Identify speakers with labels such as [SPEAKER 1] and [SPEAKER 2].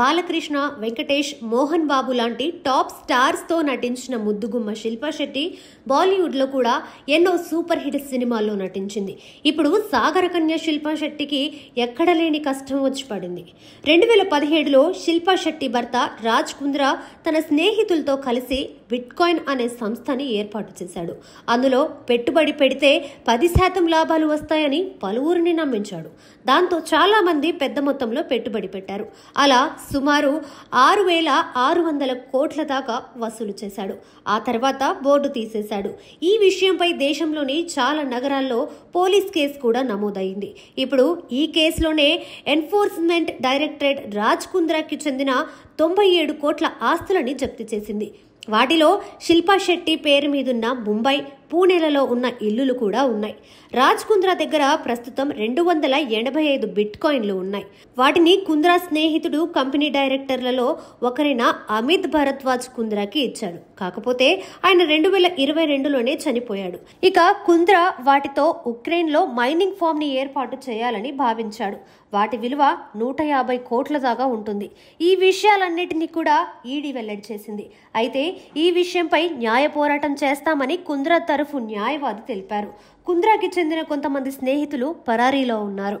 [SPEAKER 1] బాలకృష్ణ వెంకటేష్ మోహన్ బాబు లాంటి టాప్ స్టార్స్తో నటించిన ముద్దుగుమ్మ శిల్పా శెట్టి బాలీవుడ్లో కూడా ఎన్నో సూపర్ హిట్ సినిమాల్లో నటించింది ఇప్పుడు సాగరకన్య శిల్పా శెట్టికి ఎక్కడ లేని కష్టం వచ్చి పడింది రెండు వేల పదిహేడులో శిల్పా శెట్టి భర్త రాజ్ కుంద్రా తన స్నేహితులతో కలిసి బిట్కాయిన్ అనే సంస్థని ఏర్పాటు చేశాడు అందులో పెట్టుబడి పెడితే పది శాతం లాభాలు వస్తాయని పలువురిని నమ్మించాడు దాంతో చాలామంది పెద్ద మొత్తంలో పెట్టుబడి పెట్టారు అలా సుమారు ఆరు వేల ఆరు వందల కోట్ల దాకా వసూలు చేశాడు ఆ తర్వాత బోర్డు తీసేశాడు ఈ విషయంపై దేశంలోని చాలా నగరాల్లో పోలీస్ కేసు కూడా నమోదైంది ఇప్పుడు ఈ కేసులోనే ఎన్ఫోర్స్మెంట్ డైరెక్టరేట్ రాజ్ కుంద్రాకి చెందిన తొంభై ఏడు కోట్ల ఆస్తులని జప్తి చేసింది వాటిలో శిల్పా శెట్టి పేరు మీదున్న ముంబై పూణేలలో ఉన్న ఇల్లులు కూడా ఉన్నాయి రాజ్ కుంద్రా దగ్గర ప్రస్తుతం రెండు వందల ఎనభై ఐదు బిట్ కాయిన్లు ఉన్నాయి వాటిని కుంద్రా స్నేహితుడు కంపెనీ డైరెక్టర్లలో ఒకరైన అమిత్ భరద్వాజ్ కుంద్రాకి ఇచ్చాడు కాకపోతే ఆయన రెండు వేల ఇరవై రెండులోనే చనిపోయాడు ఇక కుంద్రా వాటితో ఉక్రెయిన్లో మైనింగ్ ఫామ్ని ఏర్పాటు చేయాలని భావించాడు వాటి విలువ నూట యాభై కోట్ల దాకా ఉంటుంది ఈ విషయాలన్నిటినీ కూడా ఈడీ వెల్లడి చేసింది అయితే ఈ విషయంపై న్యాయ పోరాటం చేస్తామని కుంద్రా తరఫు న్యాయవాది తెలిపారు కుంద్రాకి చెందిన కొంతమంది స్నేహితులు పరారీలో ఉన్నారు